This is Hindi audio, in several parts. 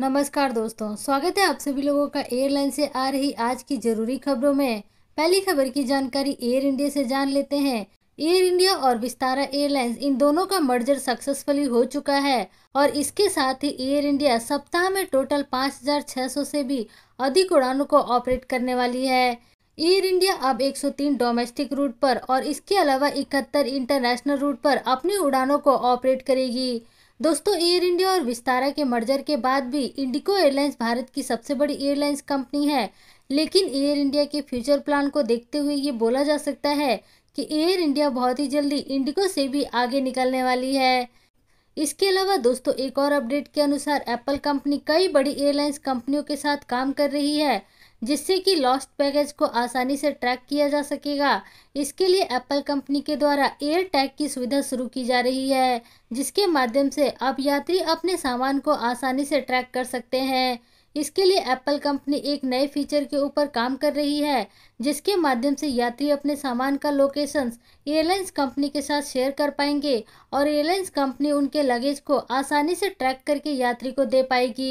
नमस्कार दोस्तों स्वागत है आप सभी लोगों का एयरलाइन से आ रही आज की जरूरी खबरों में पहली खबर की जानकारी एयर इंडिया से जान लेते हैं एयर इंडिया और विस्तारा एयरलाइंस इन दोनों का मर्जर सक्सेसफुली हो चुका है और इसके साथ ही एयर इंडिया सप्ताह में टोटल 5,600 से भी अधिक उड़ानों को ऑपरेट करने वाली है एयर इंडिया अब 103 डोमेस्टिक रूट पर और इसके अलावा 71 इंटरनेशनल रूट पर अपनी उड़ानों को ऑपरेट करेगी दोस्तों एयर इंडिया और विस्तारा के मर्जर के बाद भी इंडिको एयरलाइंस भारत की सबसे बड़ी एयरलाइंस कंपनी है लेकिन एयर इंडिया के फ्यूचर प्लान को देखते हुए ये बोला जा सकता है कि एयर इंडिया बहुत ही जल्दी इंडिको से भी आगे निकलने वाली है इसके अलावा दोस्तों एक और अपडेट के अनुसार एप्पल कंपनी कई बड़ी एयरलाइंस कंपनियों के साथ काम कर रही है जिससे कि लॉस्ट पैकेज को आसानी से ट्रैक किया जा सकेगा इसके लिए एप्पल कंपनी के द्वारा एयर टैग की सुविधा शुरू की जा रही है जिसके माध्यम से अब यात्री अपने सामान को आसानी से ट्रैक कर सकते हैं इसके लिए एप्पल कंपनी एक नए फीचर के ऊपर काम कर रही है जिसके माध्यम से यात्री अपने सामान का लोकेशंस एयरलाइंस कंपनी के साथ शेयर कर पाएंगे और एयरलाइंस कंपनी उनके लगेज को आसानी से ट्रैक करके यात्री को दे पाएगी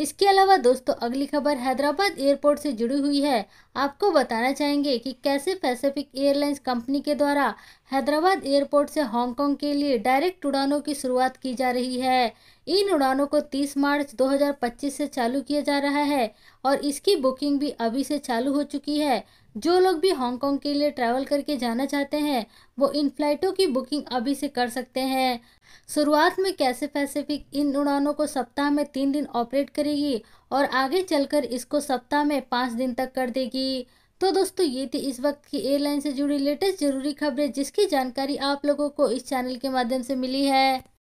इसके अलावा दोस्तों अगली खबर हैदराबाद एयरपोर्ट से जुड़ी हुई है आपको बताना चाहेंगे कि कैसे पैसिफिक एयरलाइंस कंपनी के द्वारा हैदराबाद एयरपोर्ट से हांगकांग के लिए डायरेक्ट उड़ानों की शुरुआत की जा रही है इन उड़ानों को 30 मार्च 2025 से चालू किया जा रहा है और इसकी बुकिंग भी अभी से चालू हो चुकी है जो लोग भी हांगकांग के लिए ट्रैवल करके जाना चाहते हैं वो इन फ्लाइटों की बुकिंग अभी से कर सकते हैं शुरुआत में कैसे पैसिफिक इन उड़ानों को सप्ताह में तीन दिन ऑपरेट करेगी और आगे चलकर इसको सप्ताह में पाँच दिन तक कर देगी तो दोस्तों ये थी इस वक्त की एयरलाइन से जुड़ी लेटेस्ट जरूरी खबरें जिसकी जानकारी आप लोगों को इस चैनल के माध्यम से मिली है